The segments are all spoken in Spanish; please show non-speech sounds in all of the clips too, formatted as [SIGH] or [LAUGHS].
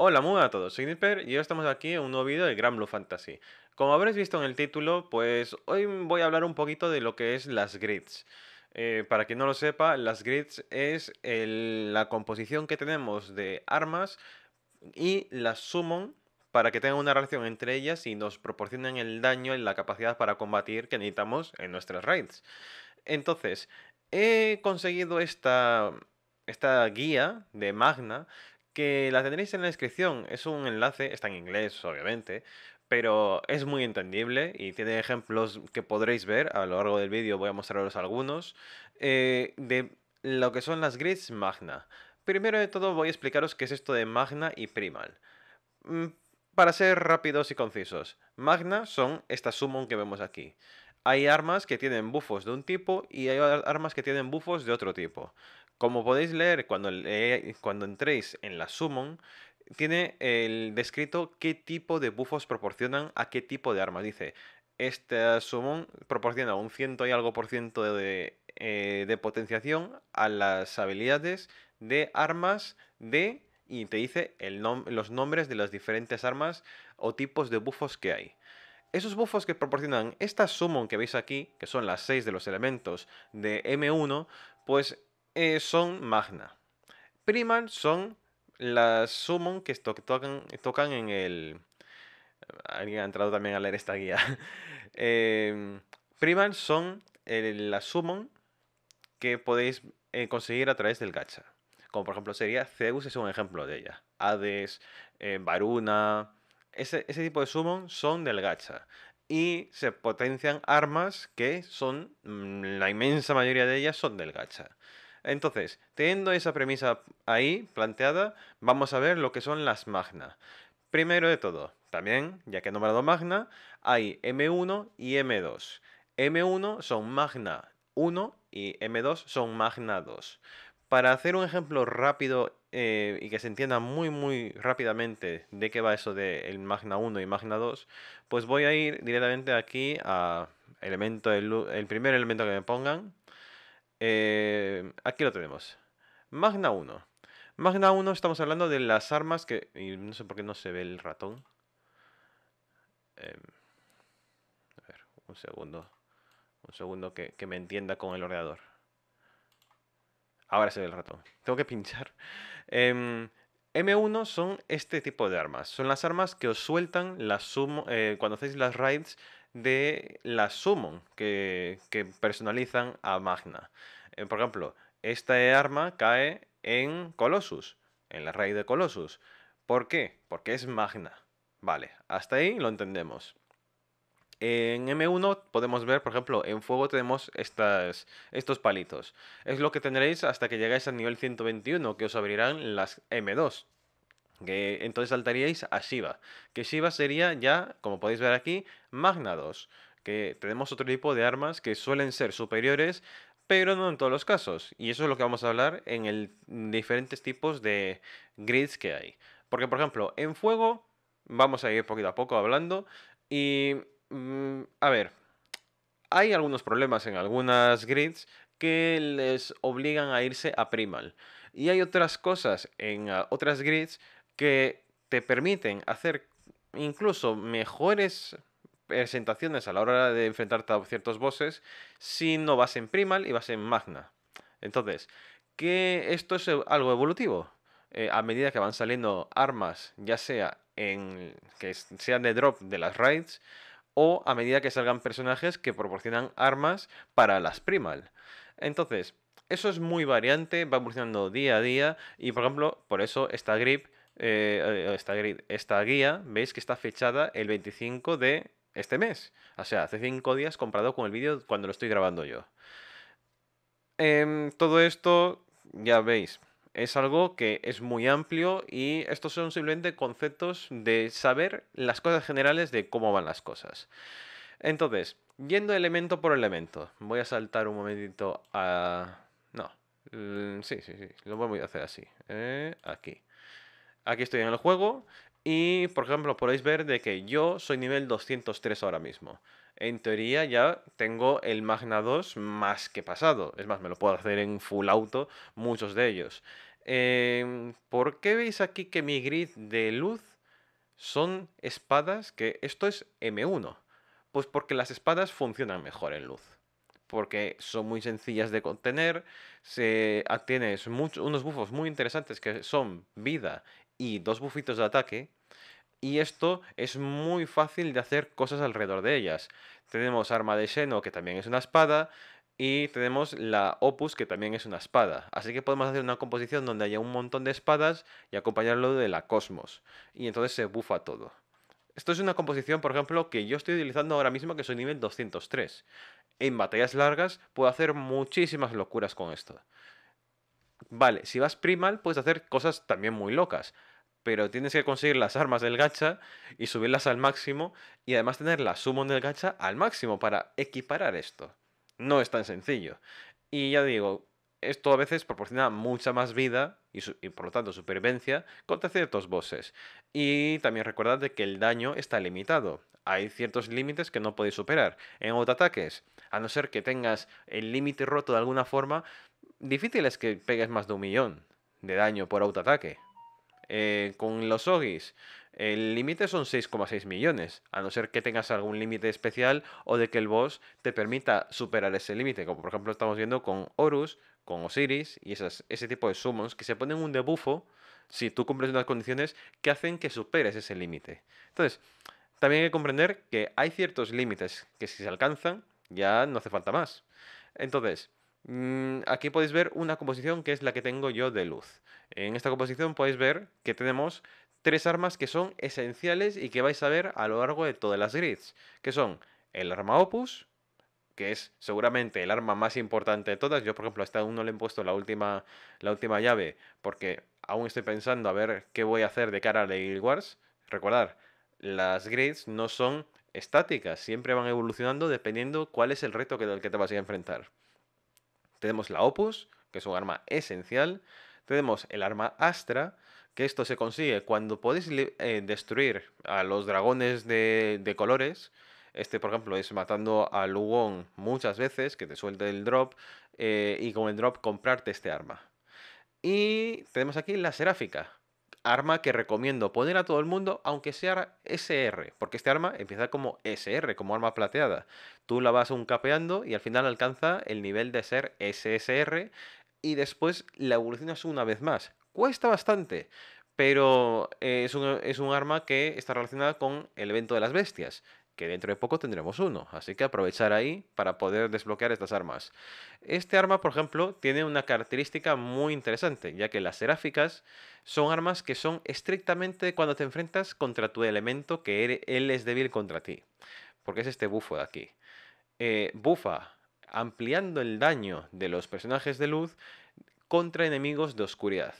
Hola, muy a todos, soy Nipper y hoy estamos aquí en un nuevo vídeo de Gran Blue Fantasy. Como habréis visto en el título, pues hoy voy a hablar un poquito de lo que es las grids. Eh, para quien no lo sepa, las grids es la composición que tenemos de armas y las summon para que tengan una relación entre ellas y nos proporcionen el daño y la capacidad para combatir que necesitamos en nuestras raids. Entonces, he conseguido esta, esta guía de Magna que la tendréis en la descripción. Es un enlace, está en inglés, obviamente, pero es muy entendible y tiene ejemplos que podréis ver. A lo largo del vídeo voy a mostraros algunos eh, de lo que son las grids magna. Primero de todo voy a explicaros qué es esto de magna y primal. Mm, para ser rápidos y concisos, magna son estas summon que vemos aquí. Hay armas que tienen bufos de un tipo y hay armas que tienen bufos de otro tipo. Como podéis leer cuando, cuando entréis en la Summon, tiene el descrito qué tipo de buffos proporcionan a qué tipo de armas. Dice, este Summon proporciona un ciento y algo por ciento eh, de, potenciación a las habilidades de armas de... Y te dice el los nombres de las diferentes armas o tipos de buffos que hay. Esos buffos que proporcionan esta summon que veis aquí, que son las 6 de los elementos de M1, pues eh, son magna. Primal son las summon que tocan, en el... Alguien ha entrado también a leer esta guía. [LAUGHS] Em, eh, son las summon que podéis eh, conseguir a través del gacha. Como por ejemplo sería Zeus es un ejemplo de ella. Hades, eh, Varuna... Ese, ese tipo de summon son del gacha y se potencian armas que son, mm, la inmensa mayoría de ellas son del gacha. Entonces, teniendo esa premisa ahí planteada, vamos a ver lo que son las magna. Primero de todo, también, ya que he nombrado magna, hay M1 y M2. M1 son magna 1 y M2 son magna 2. Para hacer un ejemplo rápido eh, y que se entienda muy muy rápidamente de qué va eso de el Magna 1 y Magna 2, pues voy a ir directamente aquí a elemento el primer elemento que me pongan, eh, aquí lo tenemos. Magna 1. Magna 1 estamos hablando de las armas que... Y no sé por qué no se ve el ratón. Em, a ver, un segundo. Un segundo que, me entienda con el ordenador. Ahora se ve el ratón. Tengo que pinchar. M1 em, son este tipo de armas. Son las armas que os sueltan las sumo, eh, cuando hacéis las raids de las summon que, personalizan a Magna. Eh, por ejemplo, esta arma cae en Colossus, en la raíz de Colossus. ¿Por qué? Porque es Magna. Vale, hasta ahí lo entendemos. En M1 podemos ver, por ejemplo, en fuego tenemos estos palitos. Es lo que tendréis hasta que llegáis al nivel 121, que os abrirán las M2. Que entonces saltaríais a Shiva, que Shiva sería ya, como podéis ver aquí, Magna que tenemos otro tipo de armas que suelen ser superiores, pero no en todos los casos. Y eso es lo que vamos a hablar en el diferentes tipos de grids que hay. Porque, por ejemplo, en fuego, vamos a ir poquito a poco hablando, y... Mm, a ver, hay algunos problemas en algunas grids que les obligan a irse a primal. Y hay otras cosas en ah, otras grids que te permiten hacer incluso mejores presentaciones a la hora de enfrentarte a ciertos bosses si no vas en primal y vas en magna. Entonces, que esto es e-, algo evolutivo. Eh, a medida que van saliendo armas, ya sea en que sean de drop de las raids o a medida que salgan personajes que proporcionan armas para las primal. Entonces, eso es muy variante, va evolucionando día a día y por ejemplo, por eso esta grip eh, esta, guía, veis que está fechada el 25 de este mes. O sea, hace 5 días comprado con el vídeo cuando lo estoy grabando yo. Em, todo esto, ya veis, es algo que es muy amplio y estos son simplemente conceptos de saber las cosas generales de cómo van las cosas. Entonces, yendo elemento por elemento, voy a saltar un momentito a... No, sí, sí, sí, lo voy a hacer así. Eh, aquí aquí estoy en el juego y, por ejemplo, podéis ver de que yo soy nivel 203 ahora mismo. En teoría ya tengo el Magna 2 más que pasado. Es más, me lo puedo hacer en full auto muchos de ellos. Em, ¿Por qué veis aquí que mi grid de luz son espadas que esto es M1? Pues porque las espadas funcionan mejor en luz porque son muy sencillas de contener, se, ah, tienes unos bufos muy interesantes que son vida y dos bufitos de ataque. Y esto es muy fácil de hacer cosas alrededor de ellas. Tenemos arma de Xeno, que también es una espada, y tenemos la Opus, que también es una espada. Así que podemos hacer una composición donde haya un montón de espadas y acompañarlo de la Cosmos. Y entonces se bufa todo. Esto es una composición, por ejemplo, que yo estoy utilizando ahora mismo, que soy nivel 203. En batallas largas puedo hacer muchísimas locuras con esto. Vale, si vas primal puedes hacer cosas también muy locas, pero tienes que conseguir las armas del gacha y subirlas al máximo y además tener la summon del gacha al máximo para equiparar esto. No es tan sencillo. Y ya digo, esto a veces proporciona mucha más vida y, por lo tanto supervivencia contra ciertos bosses. Y también recordad que el daño está limitado. Hay ciertos límites que no podéis superar en ataques A no ser que tengas el límite roto de alguna forma, difícil es que pegues más de un millón de daño por autoataque. Eh, con los Ogis, el límite son 6,6 millones, a no ser que tengas algún límite especial o de que el boss te permita superar ese límite, como por ejemplo estamos viendo con Horus, con Osiris y esas, ese tipo de summons que se ponen un debufo si tú cumples unas condiciones que hacen que superes ese límite. Entonces, también hay que comprender que hay ciertos límites que si se alcanzan ya no hace falta más. Entonces, Mm, aquí podéis ver una composición que es la que tengo yo de luz. En esta composición podéis ver que tenemos tres armas que son esenciales y que vais a ver a lo largo de todas las grids, que son el arma opus, que es seguramente el arma más importante de todas. Yo, por ejemplo, hasta aún no le he puesto la última, llave, porque aún estoy pensando a ver qué voy a hacer de cara a la Guild Wars. Recordad, las grids no son estáticas, siempre van evolucionando dependiendo cuál es el reto que, del que te vas a enfrentar. Tenemos la Opus, que es un arma esencial. Tenemos el arma Astra, que esto se consigue cuando podéis eh, destruir a los dragones de, de, colores. Este, por ejemplo, es matando a Lugon muchas veces, que te suelte el drop, eh, y con el drop comprarte este arma. Y tenemos aquí la Seráfica, arma que recomiendo poner a todo el mundo, aunque sea SR, porque este arma empieza como SR, como arma plateada. Tú la vas un capeando y al final alcanza el nivel de ser SSR y después la evolucionas una vez más. Cuesta bastante, pero eh, es un, es un arma que está relacionada con el evento de las bestias que dentro de poco tendremos uno, así que aprovechar ahí para poder desbloquear estas armas. Este arma, por ejemplo, tiene una característica muy interesante, ya que las seráficas son armas que son estrictamente cuando te enfrentas contra tu elemento que él es débil contra ti, porque es este bufo de aquí. Eh, bufa, ampliando el daño de los personajes de luz contra enemigos de oscuridad.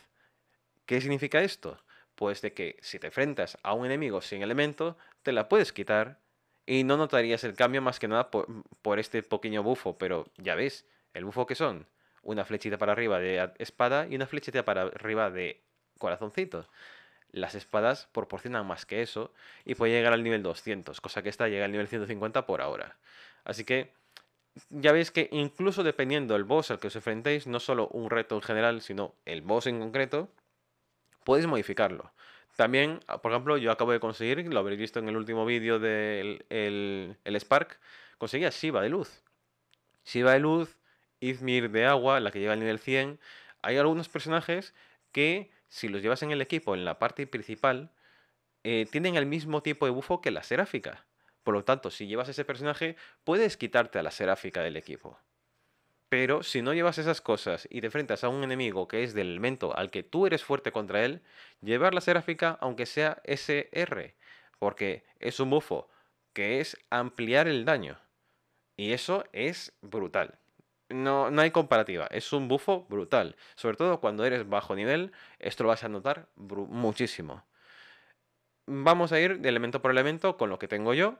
¿Qué significa esto? Pues de que si te enfrentas a un enemigo sin elemento, te la puedes quitar y no notarías el cambio más que nada por, este pequeño bufo, pero ya ves, el bufo que son, una flechita para arriba de espada y una flechita para arriba de corazoncito. Las espadas proporcionan más que eso y puede llegar al nivel 200, cosa que esta llega al nivel 150 por ahora. Así que ya veis que incluso dependiendo del boss al que os enfrentéis, no solo un reto en general, sino el boss en concreto, podéis modificarlo. También, ah, por ejemplo, yo acabo de conseguir, lo habréis visto en el último vídeo del el, Spark, conseguía a Shiva de luz. Shiva de luz, Izmir de agua, la que lleva el nivel 100. Hay algunos personajes que, si los llevas en el equipo, en la parte principal, eh, tienen el mismo tipo de bufo que la seráfica. Por lo tanto, si llevas ese personaje, puedes quitarte a la seráfica del equipo. Pero si no llevas esas cosas y te enfrentas a un enemigo que es del elemento al que tú eres fuerte contra él, llevar la seráfica aunque sea SR, porque es un buffo que es ampliar el daño. Y eso es brutal. No, no hay comparativa, es un buffo brutal. Sobre todo cuando eres bajo nivel, esto lo vas a notar muchísimo. Vamos a ir de elemento por elemento con lo que tengo yo.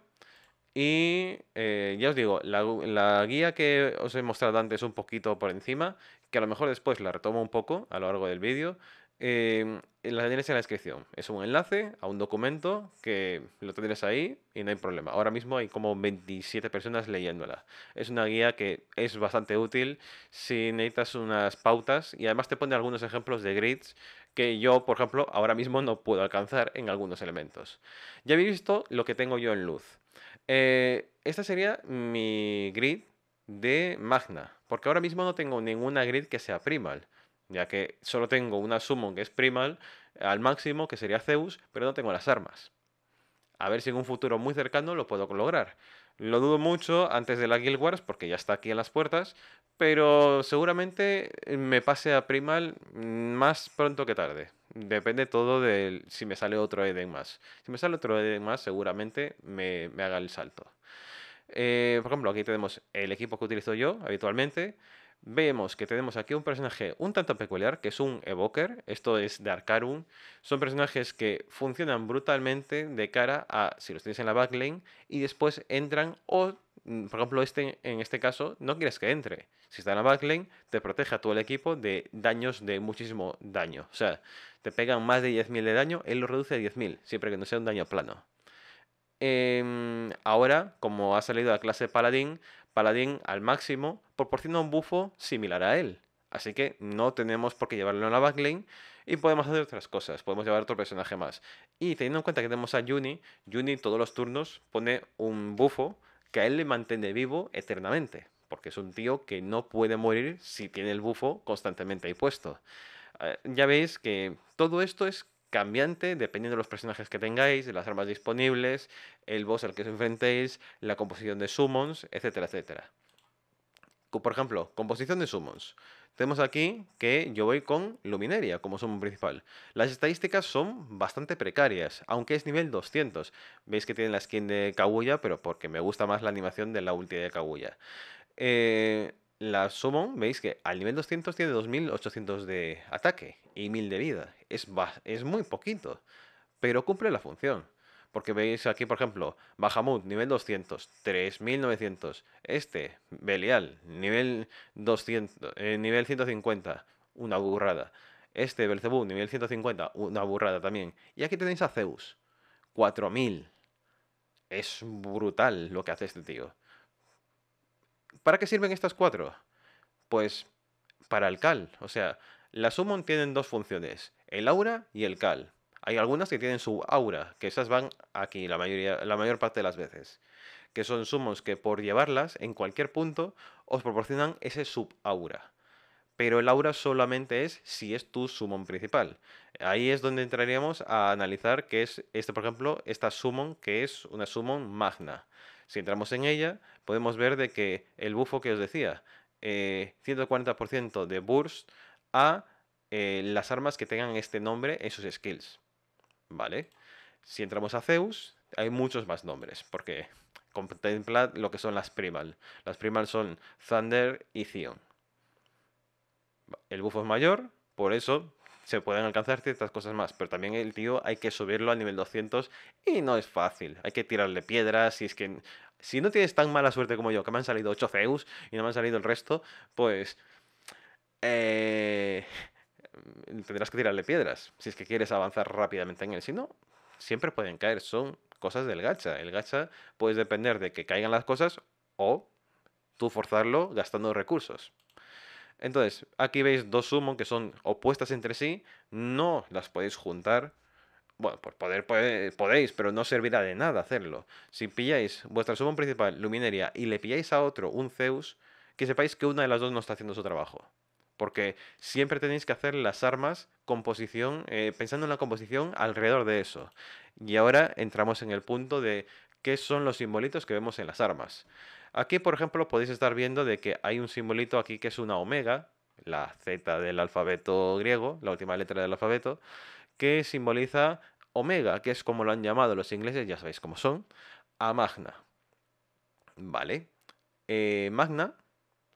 Y eh, ya os digo, la, guía que os he mostrado antes un poquito por encima, que a lo mejor después la retomo un poco a lo largo del vídeo, em, eh, la tenéis en la descripción. Es un enlace a un documento que lo tendréis ahí y no hay problema. Ahora mismo hay como 27 personas leyéndola. Es una guía que es bastante útil si necesitas unas pautas y además te pone algunos ejemplos de grids que yo, por ejemplo, ahora mismo no puedo alcanzar en algunos elementos. Ya habéis visto lo que tengo yo en luz. Eh, esta sería mi grid de Magna, porque ahora mismo no tengo ninguna grid que sea primal, ya que solo tengo una summon que es primal al máximo, que sería Zeus, pero no tengo las armas. A ver si en un futuro muy cercano lo puedo lograr. Lo dudo mucho antes de la Guild Wars porque ya está aquí en las puertas, pero seguramente eh, me pase a Primal más pronto que tarde. Depende todo de si me sale otro Eden más. Si me sale otro Eden más, seguramente me, haga el salto. Eh, por ejemplo, aquí tenemos el equipo que utilizo yo habitualmente, vemos que tenemos aquí un personaje un tanto peculiar, que es un evoker, esto es de Arcarum. Son personajes que funcionan brutalmente de cara a si los tienes en la backlane y después entran o, mm, por ejemplo, este, en este caso no quieres que entre. Si está en la backlane, te protege a todo el equipo de daños de muchísimo daño. O sea, te pegan más de 10.000 de daño, él lo reduce a 10.000, siempre que no sea un daño plano. Em, ahora, como ha salido la clase Paladín, paladín al máximo, proporciona un bufo similar a él. Así que no tenemos por qué llevarlo a la backlane y podemos hacer otras cosas, podemos llevar otro personaje más. Y teniendo en cuenta que tenemos a Juni, Juni todos los turnos pone un bufo que a él le mantiene vivo eternamente, porque es un tío que no puede morir si tiene el bufo constantemente ahí puesto. Eh, ya veis que todo esto es cambiante dependiendo de los personajes que tengáis, de las armas disponibles, el boss al que os enfrentéis, la composición de summons, etcétera, etcétera. Por ejemplo, composición de summons. Tenemos aquí que yo voy con luminaria como summon principal. Las estadísticas son bastante precarias, aunque es nivel 200. Veis que tiene la skin de Kaguya, pero porque me gusta más la animación de la ulti de Kaguya. Eh, la Summon, veis que al nivel 200 tiene 2800 de ataque y 1000 de vida. Es, es muy poquito, pero cumple la función. Porque veis aquí, por ejemplo, Bahamut, nivel 200, 3900. Este, Belial, nivel, 200, eh, nivel 150, una burrada. Este, Belzebú, nivel 150, una burrada también. Y aquí tenéis a Zeus, 4000. Es brutal lo que hace este tío. ¿Para qué sirven estas cuatro? Pues para el cal. O sea, las summon tienen dos funciones, el aura y el cal. Hay algunas que tienen su aura, que esas van aquí la, mayoría, la mayor parte de las veces. Que son summons que por llevarlas en cualquier punto os proporcionan ese sub-aura. Pero el aura solamente es si es tu summon principal. Ahí es donde entraríamos a analizar qué es este, por ejemplo, esta summon que es una summon magna. Si entramos en ella, podemos ver de que el bufo que os decía, 140% eh, de burst a eh, las armas que tengan este nombre en sus skills. ¿Vale? Si entramos a Zeus, hay muchos más nombres, porque contemplad lo que son las primal. Las primal son Thunder y Zion. El bufo es mayor, por eso se pueden alcanzar ciertas cosas más, pero también el tío hay que subirlo al nivel 200 y no es fácil. Hay que tirarle piedras Si es que si no tienes tan mala suerte como yo, que me han salido 8 Zeus y no me han salido el resto, pues... Eh, [LAUGHS] tendrás que tirarle piedras si es que quieres avanzar rápidamente en él. Si no, siempre pueden caer. Son cosas del gacha. El gacha puedes depender de que caigan las cosas o tú forzarlo gastando recursos. Entonces, aquí veis dos summon que son opuestas entre sí, no las podéis juntar. Bueno, por poder, podéis, pero no servirá de nada hacerlo. Si pilláis vuestra summon principal, Lumineria, y le pilláis a otro un Zeus, que sepáis que una de las dos no está haciendo su trabajo. Porque siempre tenéis que hacer las armas eh, pensando en la composición alrededor de eso. Y ahora entramos en el punto de qué son los simbolitos que vemos en las armas. Aquí, por ejemplo, podéis estar viendo de que hay un simbolito aquí que es una omega, la Z del alfabeto griego, la última letra del alfabeto, que simboliza omega, que es como lo han llamado los ingleses, ya sabéis cómo son, a magna. Vale. Eh, magna,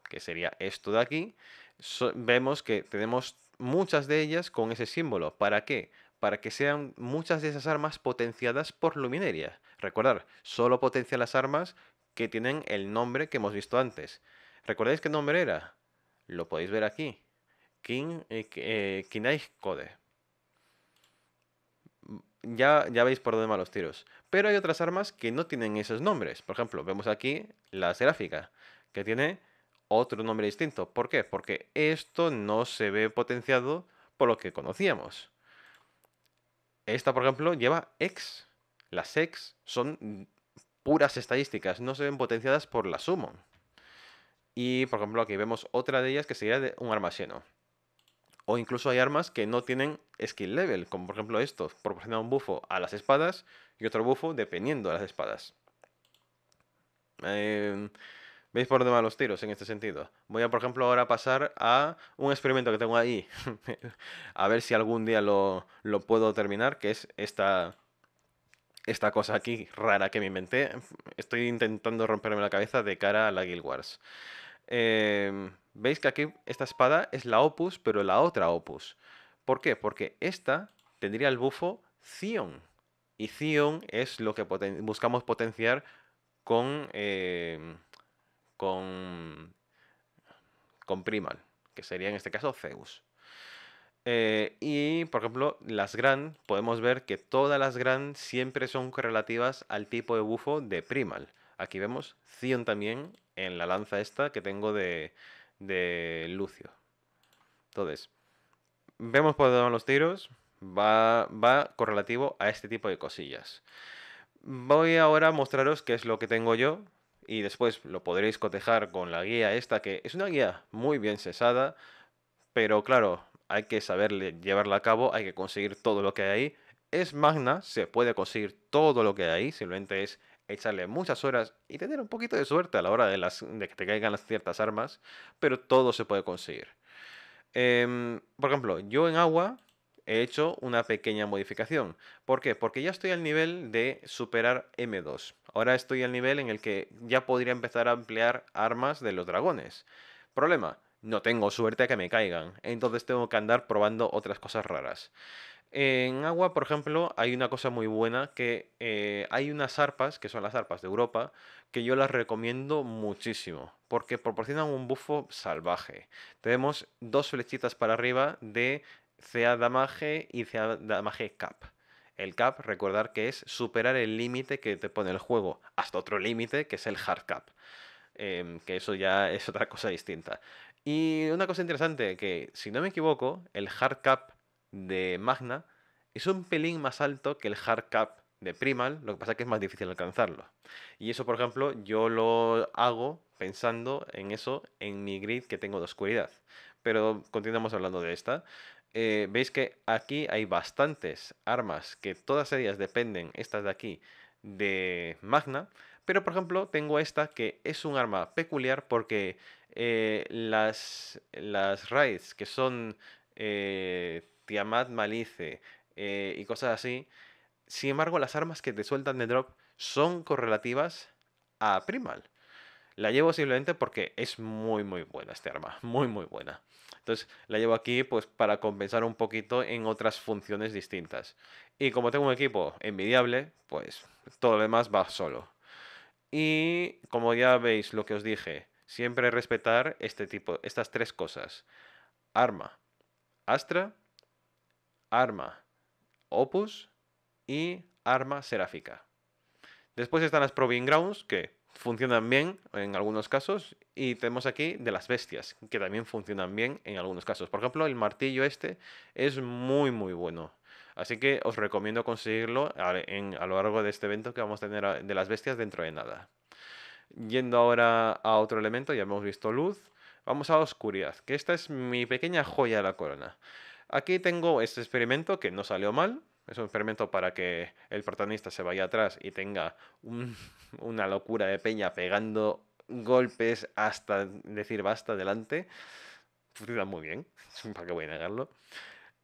que sería esto de aquí, vemos que tenemos muchas de ellas con ese símbolo. ¿Para qué? Para que sean muchas de esas armas potenciadas por lumineria. Recordar, solo potencia las armas que tienen el nombre que hemos visto antes. ¿Recordáis qué nombre era? Lo podéis ver aquí. King, eh, Code. Eh, mm, ya, ya veis por dónde van los tiros. Pero hay otras armas que no tienen esos nombres. Por ejemplo, vemos aquí la seráfica, que tiene otro nombre distinto. ¿Por qué? Porque esto no se ve potenciado por lo que conocíamos. Esta, por ejemplo, lleva X. Las X son puras estadísticas, no se ven potenciadas por la sumo. Y por ejemplo aquí vemos otra de ellas que sería de un arma lleno. O incluso hay armas que no tienen skill level, como por ejemplo esto, proporciona un bufo a las espadas y otro bufo dependiendo de las espadas. Em, ¿Veis por dónde van los tiros en este sentido? Voy a, por ejemplo, ahora pasar a un experimento que tengo ahí. [LAUGHS] a ver si algún día lo, lo puedo terminar, que es esta, esta cosa aquí rara que me inventé, estoy intentando romperme la cabeza de cara a la Guild Wars. Em, veis que aquí esta espada es la Opus, pero la otra Opus. ¿Por qué? Porque esta tendría el bufo Zion. Y Zion es lo que buscamos potenciar con, em, con, con Primal, que sería en este caso Zeus. Eh, y, por ejemplo, las GRAN, podemos ver que todas las GRAN siempre son correlativas al tipo de bufo de Primal. Aquí vemos Zion también en la lanza esta que tengo de, de Lucio. Entonces, vemos por dónde van los tiros. Va, va correlativo a este tipo de cosillas. Voy ahora a mostraros qué es lo que tengo yo. Y después lo podréis cotejar con la guía esta, que es una guía muy bien sesada. Pero claro, hay que saber llevarla a cabo, hay que conseguir todo lo que hay ahí. Es magna, se puede conseguir todo lo que hay ahí, simplemente es echarle muchas horas y tener un poquito de suerte a la hora de, las, que te caigan las ciertas armas, pero todo se puede conseguir. Em, por ejemplo, yo en agua he hecho una pequeña modificación. ¿Por qué? Porque ya estoy al nivel de superar M2. Ahora estoy al nivel en el que ya podría empezar a ampliar armas de los dragones. Problema, no tengo suerte a que me caigan. Entonces tengo que andar probando otras cosas raras. En agua, por ejemplo, hay una cosa muy buena que eh, hay unas arpas, que son las arpas de Europa, que yo las recomiendo muchísimo, porque proporcionan un bufo salvaje. Tenemos dos flechitas para arriba de CA Damage y CA Damage Cap. El cap, recordar que es superar el límite que te pone el juego, hasta otro límite que es el hard cap. Em, que eso ya es otra cosa distinta. Y una cosa interesante, que si no me equivoco, el hard cap de Magna es un pelín más alto que el hard cap de Primal, lo que pasa es que es más difícil alcanzarlo. Y eso, por ejemplo, yo lo hago pensando en eso en mi grid que tengo de oscuridad. Pero continuamos hablando de esta. Eh, veis que aquí hay bastantes armas que todas ellas dependen, estas de aquí, de Magna. Pero, por ejemplo, tengo esta que es un arma peculiar porque eh, las, las raids, que son eh, Tiamat Malice eh, y cosas así. Sin embargo, las armas que te sueltan de drop son correlativas a Primal. La llevo simplemente porque es muy muy buena este arma, muy muy buena. Entonces la llevo aquí pues para compensar un poquito en otras funciones distintas. Y como tengo un equipo envidiable, pues todo lo demás va solo. Y como ya veis lo que os dije, Siempre respetar este tipo, estas tres cosas. Arma, Astra, Arma, Opus y Arma Seráfica. Después están las Proving Grounds, que funcionan bien en algunos casos. Y tenemos aquí de las bestias, que también funcionan bien en algunos casos. Por ejemplo, el martillo este es muy, muy bueno. Así que os recomiendo conseguirlo a, lo largo de este evento que vamos a tener de las bestias dentro de nada. Yendo ahora a otro elemento, ya hemos visto luz. Vamos a oscuridad, que esta es mi pequeña joya de la corona. Aquí tengo este experimento que no salió mal. Es un experimento para que el protagonista se vaya atrás y tenga [LAUGHS] una locura de peña pegando golpes hasta decir basta delante. Funciona muy bien, [LAUGHS] para que voy a negarlo.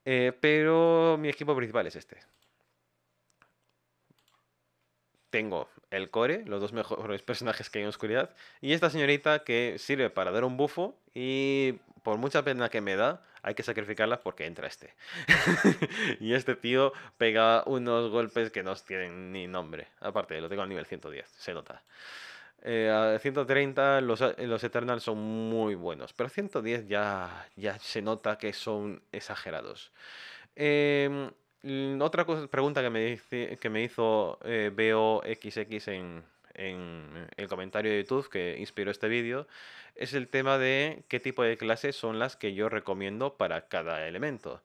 Eh, pero mi equipo principal es este tengo el core, los dos mejores [LAUGHS] personajes que hay en oscuridad, y esta señorita que sirve para dar un bufo y por mucha pena que me da, hay que sacrificarla porque entra este. [LAUGHS] y este tío pega unos golpes que no tienen ni nombre. Aparte, lo tengo a nivel 110, se nota. Eh, a 130 los, los Eternals son muy buenos, pero 110 ya, ya se nota que son exagerados. Eh, otra pregunta que me, que me hizo eh, Veo XX en, el comentario de YouTube que inspiró este vídeo es el tema de qué tipo de clases son las que yo recomiendo para cada elemento.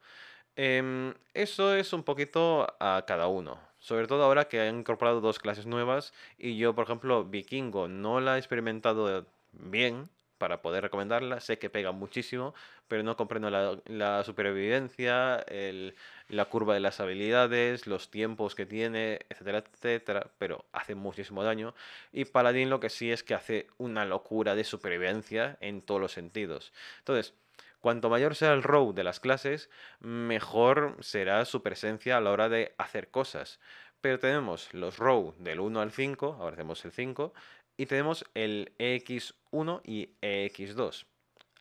Em, eso es un poquito a cada uno. Sobre todo ahora que han incorporado dos clases nuevas y yo, por ejemplo, vikingo no la he experimentado bien, para poder recomendarla. Sé que pega muchísimo, pero no comprendo la, supervivencia, la curva de las habilidades, los tiempos que tiene, etcétera, etcétera, pero hace muchísimo daño. Y Paladín lo que sí es que hace una locura de supervivencia en todos los sentidos. Entonces, Cuanto mayor sea el row de las clases, mejor será su presencia a la hora de hacer cosas. Pero tenemos los row del 1 al 5, ahora hacemos el 5, y tenemos el x 1 y EX2.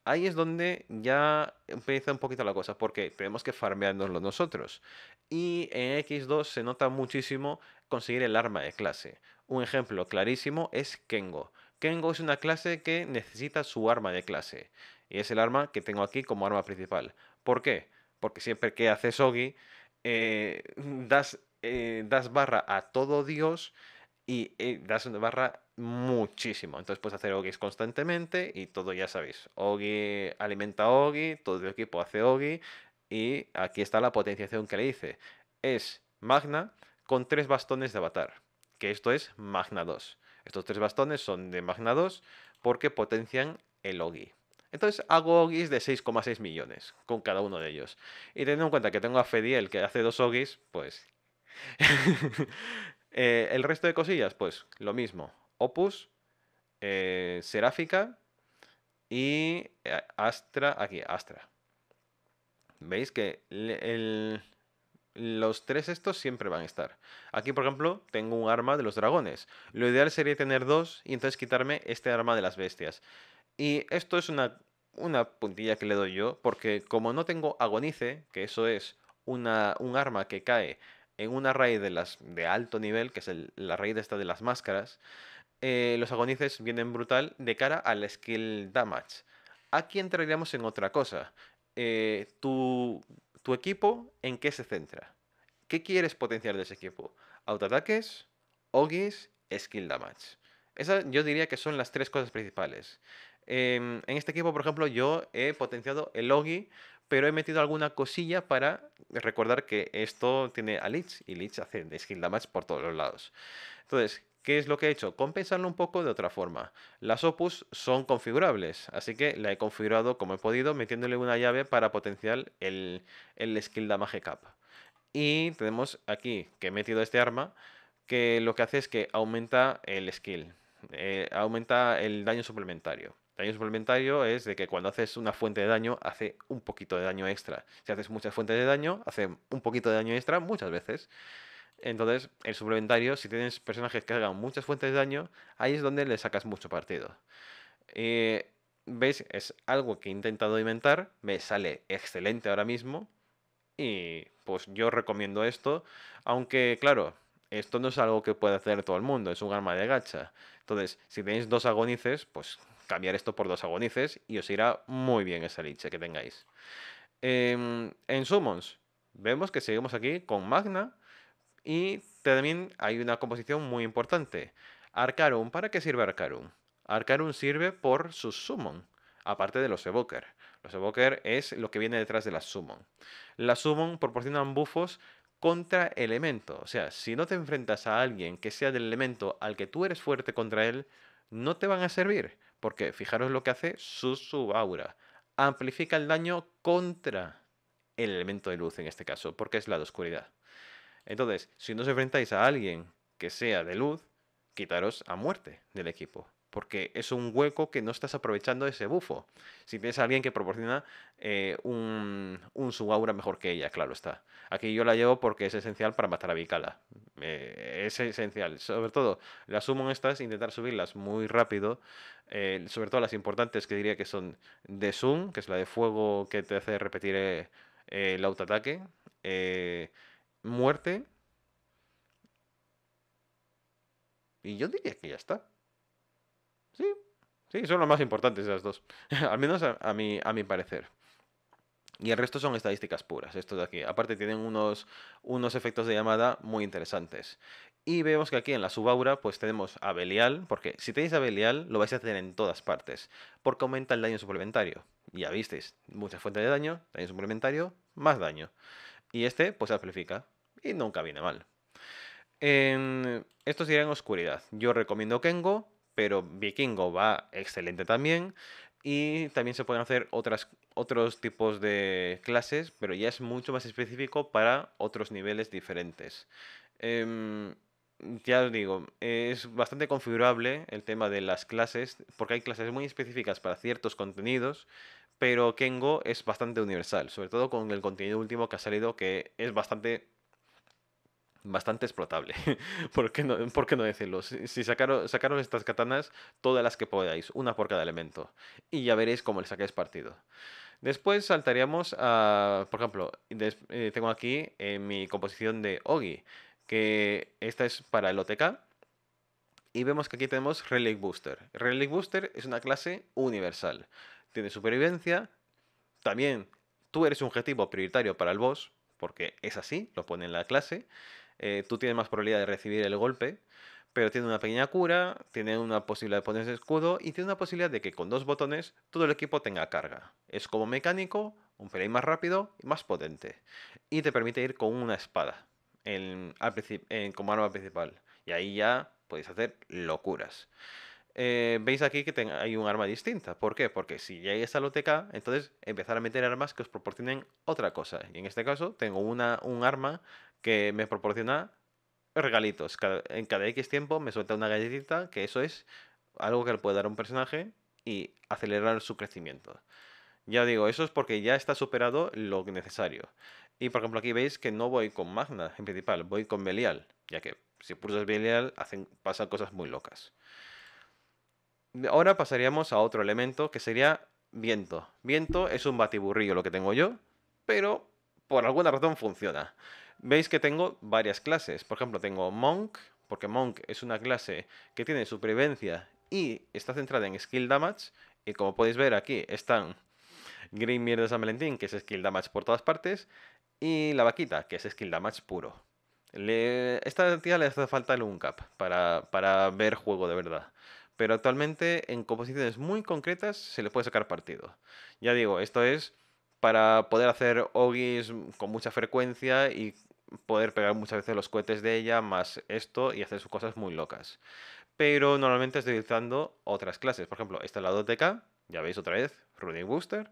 Ahí es donde ya empieza un poquito la cosa, porque tenemos que los nosotros. Y en X2 se nota muchísimo conseguir el arma de clase. Un ejemplo clarísimo es Kengo. Kengo es una clase que necesita su arma de clase. Y es el arma que tengo aquí como arma principal. ¿Por qué? Porque siempre que haces Ogi, eh, das, eh, das barra a todo Dios y eh, das barra muchísimo. Entonces puedes hacer ogis constantemente y todo ya sabéis. Ogi alimenta a Ogi, todo el equipo hace Ogi y aquí está la potenciación que le hice. Es Magna con tres bastones de avatar, que esto es Magna 2. Estos tres bastones son de Magna 2 porque potencian el Ogi. Entonces hago Ogis de 6,6 millones con cada uno de ellos. Y teniendo en cuenta que tengo a Fediel que hace dos Ogis, pues... [LAUGHS] Eh, el resto de cosillas, pues lo mismo Opus, eh, Seráfica y eh, Astra, aquí, Astra. ¿Veis que los tres estos siempre van a estar? Aquí, por ejemplo, tengo un arma de los dragones. Lo ideal sería tener dos y entonces quitarme este arma de las bestias. Y esto es una, puntilla que le doy yo, porque como no tengo agonice, que eso es una, un arma que cae en una raíz de, las, de alto nivel, que es la raíz esta de las máscaras, eh, los agonices vienen brutal de cara al skill damage. Aquí entraríamos en otra cosa. Eh, tu, equipo, ¿en qué se centra? ¿Qué quieres potenciar de ese equipo? Autoataques, ogis, skill damage. Esas yo diría que son las tres cosas principales. Em, en este equipo, por ejemplo, yo he potenciado el Ogi, pero he metido alguna cosilla para recordar que esto tiene a Lich y Lich hace skill damage por todos los lados. Entonces, ¿Qué es lo que he hecho? Compensarlo un poco de otra forma. Las opus son configurables, así que la he configurado como he podido, metiéndole una llave para potenciar el, el skill damage cap. Y tenemos aquí que he metido este arma, que lo que hace es que aumenta el skill, eh, aumenta el daño suplementario. Daño suplementario es de que cuando haces una fuente de daño, hace un poquito de daño extra. Si haces muchas fuentes de daño, hace un poquito de daño extra muchas veces. Entonces, el suplementario, si tienes personajes que hagan muchas fuentes de daño, ahí es donde le sacas mucho partido. Eh, ¿Veis? Es algo que he intentado inventar, me sale excelente ahora mismo. Y pues yo recomiendo esto, aunque claro, esto no es algo que pueda hacer todo el mundo, es un arma de gacha. Entonces, si tenéis dos agonices, pues cambiar esto por dos agonices y os irá muy bien esa liche que tengáis. Em, en Summons, vemos que seguimos aquí con Magna, y también hay una composición muy importante. Arcarum, ¿para qué sirve Arcarum? Arcarum sirve por sus summon, aparte de los evoker. Los evoker es lo que viene detrás de la summon. Las summon proporcionan bufos contra elemento. O sea, si no te enfrentas a alguien que sea del elemento al que tú eres fuerte contra él, no te van a servir. Porque fijaros lo que hace su subaura. Amplifica el daño contra el elemento de luz en este caso, porque es la de oscuridad. Entonces, si no os enfrentáis a alguien que sea de luz, quitaros a muerte del equipo. Porque es un hueco que no estás aprovechando ese bufo. Si tienes a alguien que proporciona eh, un, un subaura mejor que ella, claro está. Aquí yo la llevo porque es esencial para matar a Bicala. Eh, es esencial. Sobre todo, las en estas, intentar subirlas muy rápido. Eh, sobre todo las importantes que diría que son de Zoom, que es la de fuego que te hace repetir el autoataque. Eh, muerte. Y yo diría que ya está. Sí, sí, son las más importantes esas dos. [LAUGHS] Al menos a, mi, a mi parecer. Y el resto son estadísticas puras, estos de aquí. Aparte tienen unos, unos efectos de llamada muy interesantes. Y vemos que aquí en la subaura pues tenemos abelial porque si tenéis abelial lo vais a tener en todas partes, porque aumenta el daño suplementario. Ya visteis, mucha fuente de daño, daño suplementario, más daño. Y este pues amplifica, y nunca viene mal. Esto sería en oscuridad. Yo recomiendo Kengo, pero Vikingo va excelente también. Y también se pueden hacer otras, otros tipos de clases, pero ya es mucho más específico para otros niveles diferentes. Em, ya os digo, es bastante configurable el tema de las clases, porque hay clases muy específicas para ciertos contenidos, pero Kengo es bastante universal, sobre todo con el contenido último que ha salido, que es bastante bastante explotable. [LAUGHS] ¿Por qué no, por no decirlo? Si, sacaron sacaros, estas katanas, todas las que podáis, una por cada elemento, y ya veréis cómo le saquéis partido. Después saltaríamos a, por ejemplo, eh, tengo aquí eh, mi composición de Ogi, que esta es para el OTK, y vemos que aquí tenemos Relic Booster. Relic Booster es una clase universal. Tiene supervivencia, también tú eres un objetivo prioritario para el boss, porque es así, lo pone en la clase. Eh, tú tienes más probabilidad de recibir el golpe, pero tiene una pequeña cura, tiene una posibilidad de ponerse escudo y tiene una posibilidad de que con dos botones todo el equipo tenga carga. Es como mecánico, un pelín más rápido y más potente. Y te permite ir con una espada como arma principal. Y ahí ya podéis hacer locuras. Eh, veis aquí que hay un arma distinta. ¿Por qué? Porque si ya hay esta loteca, entonces empezar a meter armas que os proporcionen otra cosa. Y en este caso tengo una, un arma que me proporciona regalitos. en cada X tiempo me suelta una galletita, que eso es algo que le puede dar un personaje y acelerar su crecimiento. Ya digo, eso es porque ya está superado lo necesario. Y por ejemplo aquí veis que no voy con Magna en principal, voy con Belial, ya que si pulsas Belial hacen, pasan cosas muy locas. Ahora pasaríamos a otro elemento que sería viento. Viento es un batiburrillo lo que tengo yo, pero por alguna razón funciona. Veis que tengo varias clases. Por ejemplo, tengo Monk, porque Monk es una clase que tiene supervivencia y está centrada en skill damage. Y como podéis ver aquí están Green Mirror de San Valentín, que es skill damage por todas partes, y la vaquita, que es skill damage puro. Esta tía le hace falta el uncap para, para ver juego de verdad pero actualmente en composiciones muy concretas se le puede sacar partido. Ya digo, esto es para poder hacer ogis con mucha frecuencia y poder pegar muchas veces los cohetes de ella, más esto y hacer sus cosas muy locas. Pero normalmente estoy utilizando otras clases. Por ejemplo, esta es la 2 ya veis otra vez, Running Booster.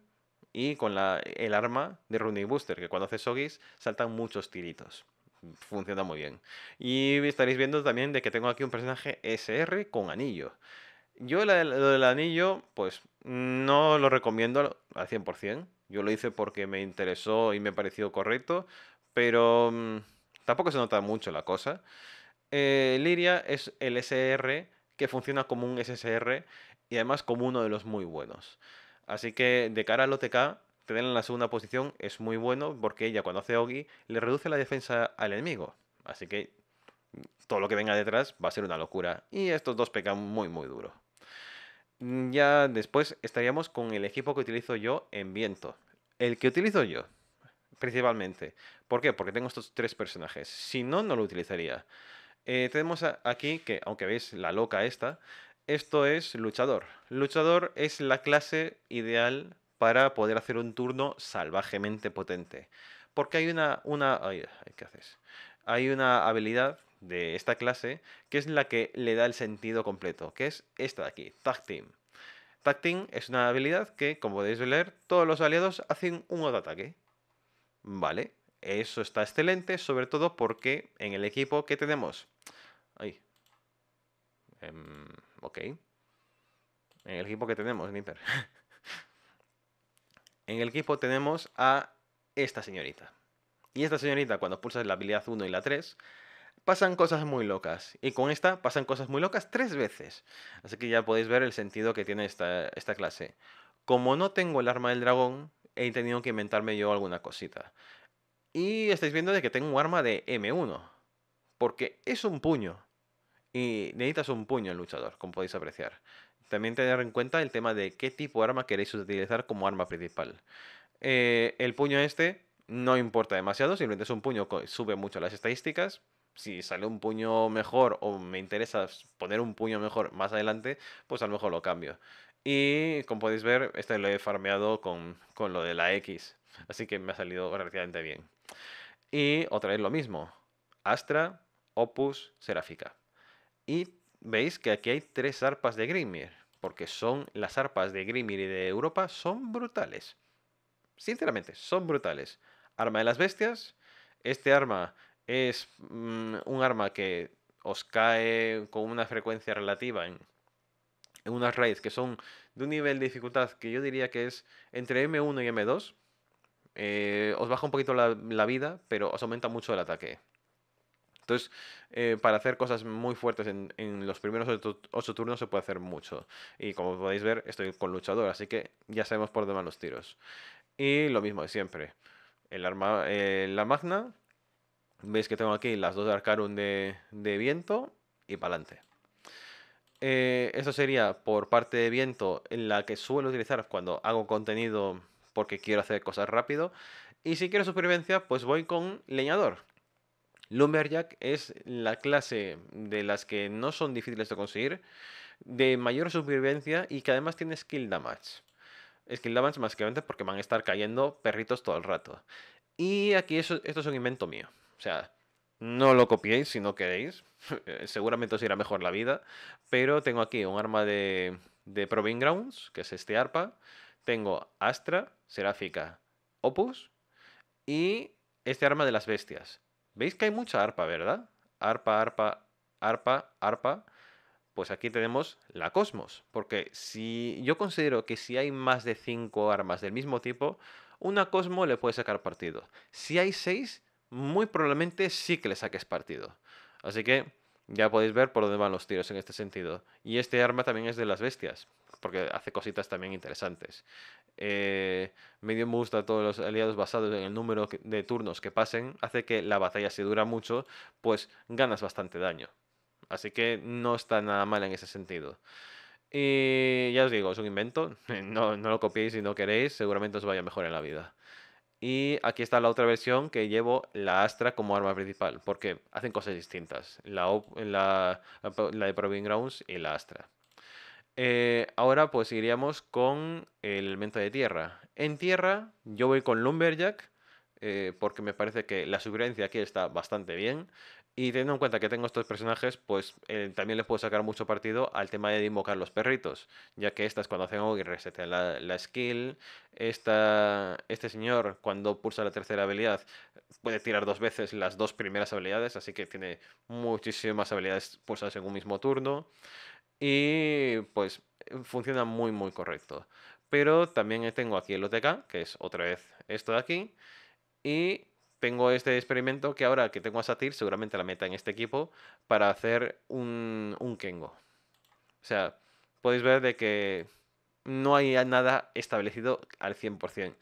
Y con el arma de Running Booster, que cuando haces ogis saltan muchos tiritos funciona muy bien. Y estaréis viendo también de que tengo aquí un personaje SR con anillo. Yo lo del anillo, pues no lo recomiendo al 100%. Yo lo hice porque me interesó y me pareció correcto, pero mm, tampoco se nota mucho la cosa. Eh, Liria es el SR que funciona como un SSR y además como uno de los muy buenos. Así que de cara al OTK, tenerla en la segunda posición es muy bueno porque ella cuando hace Ogi le reduce la defensa al enemigo. Así que todo lo que venga detrás va a ser una locura. Y estos dos pecan muy muy duro. Mm, ya después estaríamos con el equipo que utilizo yo en viento. El que utilizo yo, principalmente. ¿Por qué? Porque tengo estos tres personajes. Si no, no lo utilizaría. Eh, tenemos aquí que, aunque veis la loca esta, esto es luchador. Luchador es la clase ideal para poder hacer un turno salvajemente potente. Porque hay una... una ¿qué haces? Hay una habilidad de esta clase que es la que le da el sentido completo, que es esta de aquí, Tag Team. Tag Team es una habilidad que, como podéis leer, todos los aliados hacen un ataque. Vale, eso está excelente, sobre todo porque en el equipo que tenemos... ahí, em, ok. En el equipo que tenemos, Nipper. [LAUGHS] En el equipo tenemos a esta señorita. Y esta señorita, cuando pulsas la habilidad 1 y la 3, pasan cosas muy locas. Y con esta pasan cosas muy locas tres veces. Así que ya podéis ver el sentido que tiene esta, clase. Como no tengo el arma del dragón, he tenido que inventarme yo alguna cosita. Y estáis viendo de que tengo un arma de M1. Porque es un puño. Y necesitas un puño el luchador, como podéis apreciar. También tener en cuenta el tema de qué tipo de arma queréis utilizar como arma principal. Eh, el puño este no importa demasiado, simplemente es un puño que sube mucho las estadísticas. Si sale un puño mejor o me interesa poner un puño mejor más adelante, pues a lo mejor lo cambio. Y como podéis ver, este lo he farmeado con, con lo de la X. Así que me ha salido relativamente bien. Y otra vez lo mismo. Astra, Opus, Seráfica. Y veis que aquí hay tres arpas de Grimir porque son las arpas de Grimir y de Europa son brutales. Sinceramente, son brutales. Arma de las bestias. Este arma es mm, un arma que os cae con una frecuencia relativa en, unas raids que son de un nivel de dificultad que yo diría que es entre M1 y M2. Eh, os baja un poquito la, vida, pero os aumenta mucho el ataque. Entonces, eh, para hacer cosas muy fuertes en, los primeros ocho, turnos se puede hacer mucho. Y como podéis ver, estoy con luchador, así que ya sabemos por dónde van los tiros. Y lo mismo de siempre. El arma, eh, la magna. Veis que tengo aquí las dos de Arcarum de, de viento y pa'lante. Eh, esto sería por parte de viento en la que suelo utilizar cuando hago contenido porque quiero hacer cosas rápido. Y si quiero supervivencia, pues voy con leñador. Lumberjack es la clase de las que no son difíciles de conseguir, de mayor supervivencia y que además tiene skill damage. Skill damage antes porque van a estar cayendo perritos todo el rato. Y aquí esto es un invento mío. O sea, no lo copiéis si no queréis. [LAUGHS] Eh, seguramente os irá mejor la vida. Pero tengo aquí un arma de, de Proving Grounds, que es este arpa. Tengo Astra, Seráfica, Opus y este arma de las bestias. Veis que hay mucha arpa, ¿verdad? Arpa, arpa, arpa, arpa. Pues aquí tenemos la Cosmos, porque si yo considero que si hay más de 5 armas del mismo tipo, una Cosmo le puede sacar partido. Si hay 6, muy probablemente sí que le saques partido. Así que ya podéis ver por dónde van los tiros en este sentido. Y este arma también es de las bestias, porque hace cositas también interesantes. Eh, medio boost a todos los aliados basados en el número de turnos que pasen, hace que la batalla, se dura mucho, pues ganas bastante daño. Así que no está nada mal en ese sentido. Y ya os digo, es un invento, [LAUGHS] no, lo copiéis si no queréis, seguramente os vaya mejor en la vida. Y aquí está la otra versión que llevo la Astra como arma principal, porque hacen cosas distintas, la, la de Proving Grounds y la Astra. Eh, ahora pues iríamos con el elemento de tierra. En tierra yo voy con Lumberjack eh, porque me parece que la sugerencia aquí está bastante bien. Y teniendo en cuenta que tengo estos personajes, pues eh, también les puedo sacar mucho partido al tema de invocar los perritos, ya que estas cuando hacen y resetean la, la, skill, este señor cuando pulsa la tercera habilidad puede tirar dos veces las dos primeras habilidades, así que tiene muchísimas habilidades pulsadas en un mismo turno. Y pues funciona muy, muy correcto. Pero también tengo aquí el OTK, que es otra vez esto de aquí. Y tengo este experimento que ahora que tengo a Satir, seguramente la meta en este equipo para hacer un, Kengo. O sea, podéis ver de que no hay nada establecido al 100%.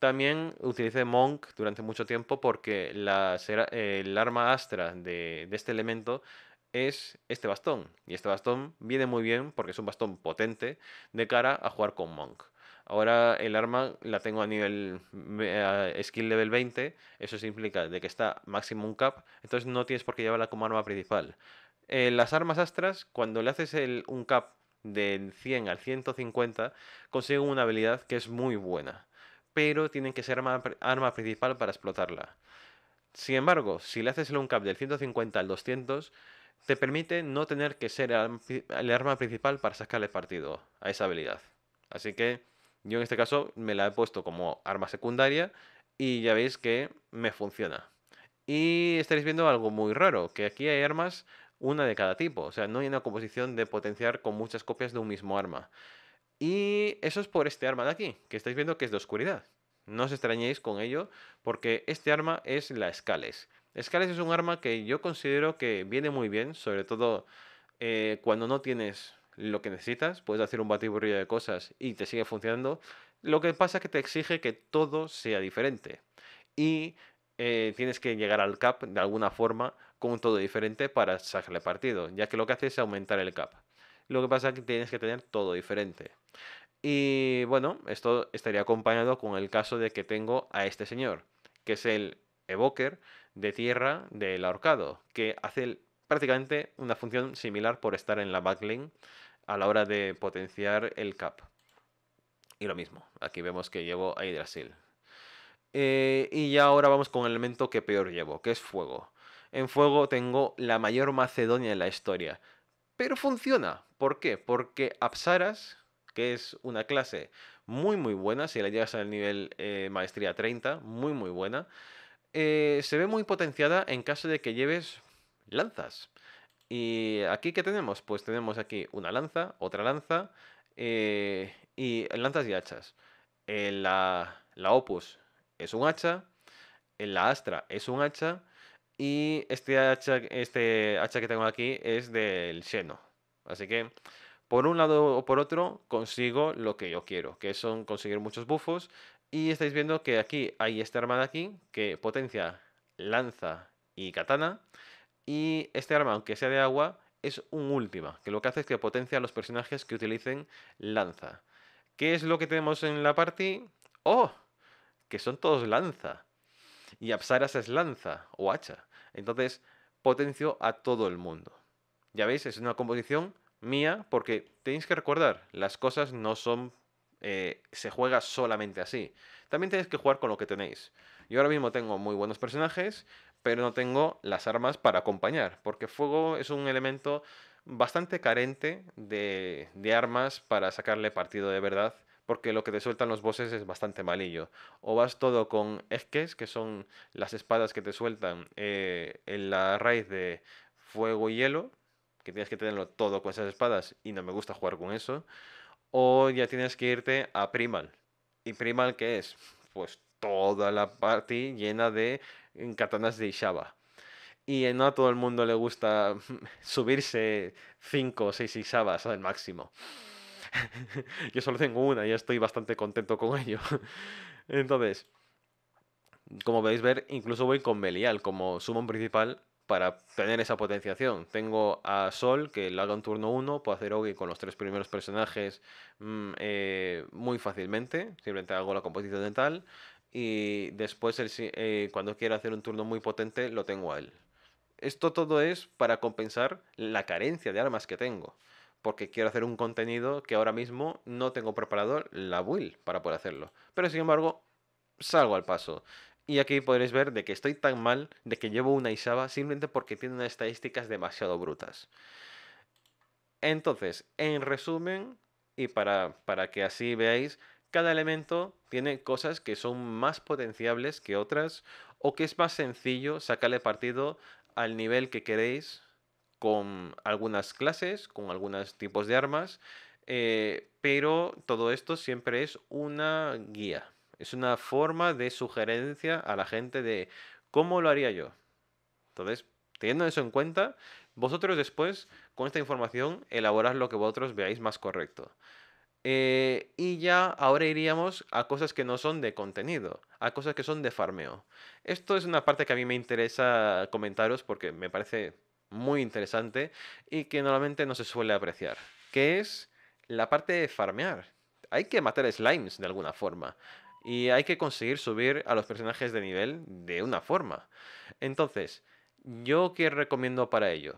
También utilicé Monk durante mucho tiempo porque la, el arma astra de, de este elemento es este bastón. Y este bastón viene muy bien porque es un bastón potente de cara a jugar con Monk. Ahora el arma la tengo a nivel skill level 20, eso implica de que está un cap, entonces no tienes por qué llevarla como arma principal. Eh, las armas astras, cuando le haces el, un cap del 100 al 150, consiguen una habilidad que es muy buena, pero tienen que ser arma, arma principal para explotarla. Sin embargo, si le haces el un cap del 150 al 200, te permite no tener que ser el arma principal para sacarle partido a esa habilidad. Así que yo en este caso me la he puesto como arma secundaria y ya veis que me funciona. Y estaréis viendo algo muy raro, que aquí hay armas una de cada tipo, o sea, no hay una composición de potenciar con muchas copias de un mismo arma. Y eso es por este arma de aquí, que estáis viendo que es de oscuridad. No os extrañéis con ello, porque este arma es la Scales, Scales es un arma que yo considero que viene muy bien, sobre todo eh, cuando no tienes lo que necesitas, puedes hacer un batiburrillo de cosas y te sigue funcionando. Lo que pasa es que te exige que todo sea diferente y eh, tienes que llegar al cap de alguna forma con todo diferente para sacarle partido, ya que lo que hace es aumentar el cap. Lo que pasa es que tienes que tener todo diferente. Y bueno, esto estaría acompañado con el caso de que tengo a este señor, que es el evoker, de tierra del ahorcado, que hace prácticamente una función similar por estar en la backlink a la hora de potenciar el cap. Y lo mismo, aquí vemos que llevo a Hydrasil. Eh, y ya ahora vamos con el elemento que peor llevo, que es fuego. En fuego tengo la mayor Macedonia en la historia. Pero funciona. ¿Por qué? Porque Apsaras, que es una clase muy muy buena, si la llegas al nivel eh, maestría 30, muy muy buena, eh, se ve muy potenciada en caso de que lleves lanzas. ¿Y aquí qué tenemos? Pues tenemos aquí una lanza, otra lanza eh, y lanzas y hachas. En eh, la, la, Opus es un hacha, la Astra es un hacha y este hacha, este hacha que tengo aquí es del seno Así que por un lado o por otro consigo lo que yo quiero, que son conseguir muchos buffos y estáis viendo que aquí hay este arma de aquí que potencia lanza y katana. Y este arma, aunque sea de agua, es un última, que lo que hace es que potencia a los personajes que utilicen lanza. ¿Qué es lo que tenemos en la party? ¡Oh! Que son todos lanza. Y absaras es lanza o hacha. Entonces, potencio a todo el mundo. Ya veis, es una composición mía porque tenéis que recordar, las cosas no son eh, se juega solamente así. También tenéis que jugar con lo que tenéis. Yo ahora mismo tengo muy buenos personajes, pero no tengo las armas para acompañar, porque fuego es un elemento bastante carente de, armas para sacarle partido de verdad porque lo que te sueltan los bosses es bastante malillo. O vas todo con esques, que son las espadas que te sueltan eh, en la raíz de fuego y hielo, que tienes que tenerlo todo con esas espadas y no me gusta jugar con eso o ya tienes que irte a Primal. ¿Y Primal qué es? Pues toda la parte llena de mm, katanas de Ishaba. Y no a todo el mundo le gusta [LAUGHS] subirse 5 o 6 Ishabas al máximo. [LAUGHS] Yo solo tengo una y estoy bastante contento con ello. [LAUGHS] Entonces, como podéis ver, incluso voy con melial como sumo principal para tener esa potenciación. Tengo a Sol, que le haga un turno 1, puedo hacer Ogi con los tres primeros personajes mm, eh, muy fácilmente, simplemente hago la composición dental, y después eh, cuando quiera hacer un turno muy potente lo tengo a él. Esto todo es para compensar la carencia de armas que tengo, porque quiero hacer un contenido que ahora mismo no tengo preparado la build para poder hacerlo. Pero sin embargo, salgo al paso. Y aquí podréis ver de que estoy tan mal, de que llevo una Isaba simplemente porque tiene unas estadísticas demasiado brutas. Entonces, en resumen, y para, para que así veáis, cada elemento tiene cosas que son más potenciables que otras o que es más sencillo sacarle partido al nivel que queréis con algunas clases, con algunos tipos de armas, eh, pero todo esto siempre es una guía, es una forma de sugerencia a la gente de cómo lo haría yo. Entonces, teniendo eso en cuenta, vosotros después, con esta información, elaborad lo que vosotros veáis más correcto. Eh, y ya ahora iríamos a cosas que no son de contenido, a cosas que son de farmeo. Esto es una parte que a mí me interesa comentaros porque me parece muy interesante y que normalmente no se suele apreciar, que es la parte de farmear. Hay que matar slimes de alguna forma y hay que conseguir subir a los personajes de nivel de una forma. Entonces, ¿yo qué recomiendo para ello?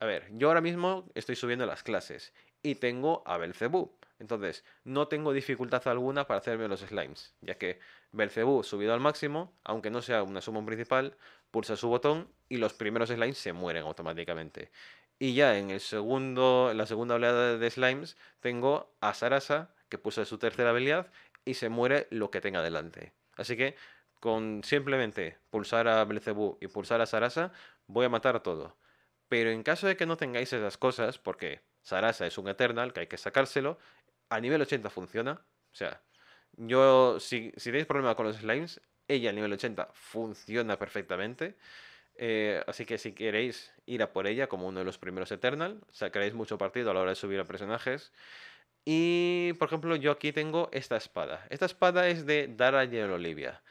A ver, yo ahora mismo estoy subiendo las clases y tengo a Belcebú. Entonces, no tengo dificultad alguna para hacerme los slimes, ya que Belcebú subido al máximo, aunque no sea una suma principal, pulsa su botón y los primeros slimes se mueren automáticamente. Y ya en el segundo, en la segunda oleada de slimes, tengo a Sarasa, que pulsa su tercera habilidad y se muere lo que tenga delante. Así que con simplemente pulsar a Belcebú y pulsar a Sarasa, voy a matar a todo. Pero en caso de que no tengáis esas cosas, porque Sarasa es un Eternal, que hay que sacárselo, a nivel 80 funciona. O sea, yo, si, tenéis problema con los slimes, ella a nivel 80 funciona perfectamente. Eh, así que si queréis ir a por ella como uno de los primeros Eternal, sacaréis mucho partido a la hora de subir a personajes. Y, por ejemplo, yo aquí tengo esta espada. Esta espada es de Dara Olivia.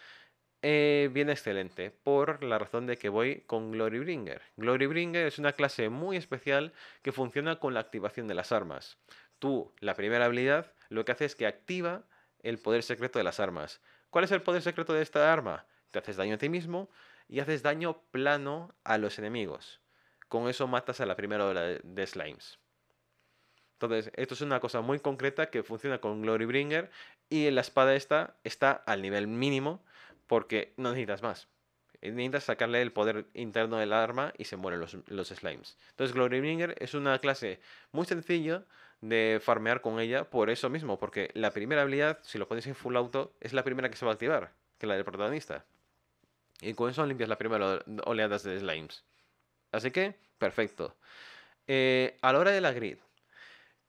Eh, bien excelente, por la razón de que voy con Glorybringer. Glorybringer es una clase muy especial que funciona con la activación de las armas. Tú, la primera habilidad, lo que hace es que activa el poder secreto de las armas. ¿Cuál es el poder secreto de esta arma? Te haces daño a ti mismo y haces daño plano a los enemigos. Con eso matas a la primera ola de slimes. Entonces, esto es una cosa muy concreta que funciona con Glorybringer y la espada esta está al nivel mínimo porque no necesitas más. Necesitas sacarle el poder interno del arma y se mueren los, slimes. Entonces, Glorybringer es una clase muy sencilla de farmear con ella por eso mismo, porque la primera habilidad, si lo pones en full auto, es la primera que se va a activar, que es la del protagonista. Y con eso limpias la primera oleadas de slimes. Así que, perfecto. Eh, a la hora de la grid,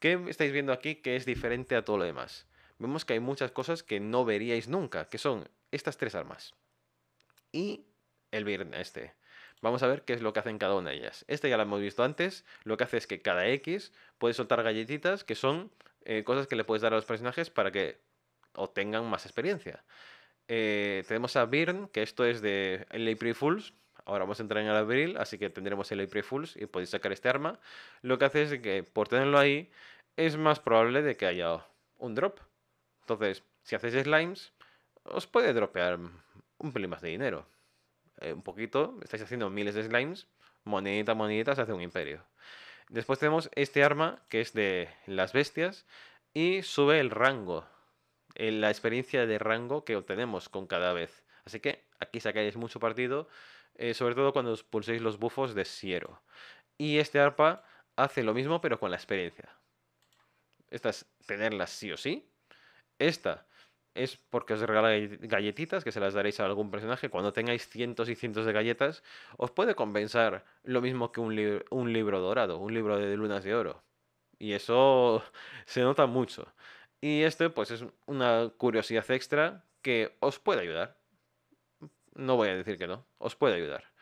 ¿Qué estáis viendo aquí que es diferente a todo lo demás? Vemos que hay muchas cosas que no veríais nunca, que son estas tres armas. Y el birn este. Vamos a ver qué es lo que hacen cada una de ellas. Este ya la hemos visto antes. Lo que hace es que cada X puede soltar galletitas que son eh, cosas que le puedes dar a los personajes para que obtengan más experiencia. Eh, tenemos a birn que esto es de pre Fools, Ahora vamos a entrar en el abril, así que tendremos el April Fools y podéis sacar este arma. Lo que hace es que por tenerlo ahí es más probable de que haya un drop. Entonces, si hacéis slimes, os puede dropear un pelín más de dinero. Eh, un poquito, estáis haciendo miles de slimes, monedita, monedita, se hace un imperio. Después tenemos este arma que es de las bestias y sube el rango, eh, la experiencia de rango que obtenemos con cada vez. Así que aquí sacáis mucho partido eh, sobre todo cuando pulséis los bufos de Siero. Y este arpa hace lo mismo, pero con la experiencia. Esta es tenerlas sí o sí. Esta es porque os regala galletitas, que se las daréis a algún personaje. Cuando tengáis cientos y cientos de galletas, os puede compensar lo mismo que un, un libro dorado, un libro de lunas de oro. Y eso [LAUGHS] se nota mucho. Y este, pues, es una curiosidad extra que os puede ayudar no voy a decir que no, os puede ayudar.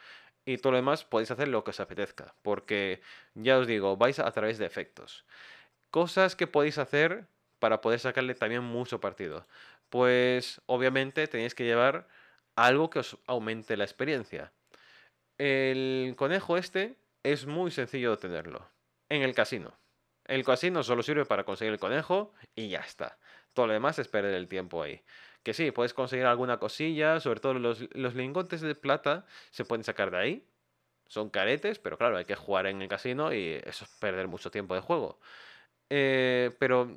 Y todo lo demás podéis hacer lo que os apetezca, porque ya os digo, vais a través de efectos. Cosas que podéis hacer para poder sacarle también mucho partido. Pues obviamente tenéis que llevar algo que os aumente la experiencia. El conejo este es muy sencillo de tenerlo. En el casino. El casino solo sirve para conseguir el conejo y ya está. Todo lo demás es perder el tiempo ahí. Que sí, puedes conseguir alguna cosilla, sobre todo los, lingotes de plata se pueden sacar de ahí. Son caretes, pero claro, hay que jugar en el casino y eso es perder mucho tiempo de juego. Eh, pero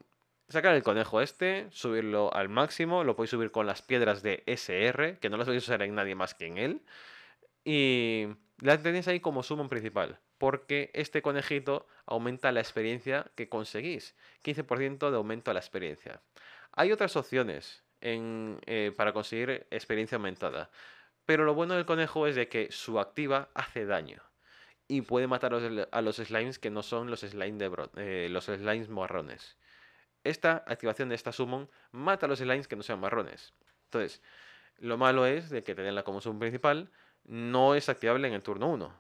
sacar el conejo este, subirlo al máximo, lo podéis subir con las piedras de SR, que no las podéis usar en nadie más que en él. Y la tenéis ahí como sumo principal, porque este conejito aumenta la experiencia que conseguís. 15% de aumento a la experiencia. Hay otras opciones eh, para conseguir experiencia aumentada. Pero lo bueno del conejo es de que su activa hace daño. Y puede matar a los, slimes que no son los, de eh, los slimes marrones. Esta activación de esta summon mata a los slimes que no sean marrones. Entonces, lo malo es de que tenerla como summon principal no es activable en el turno 1.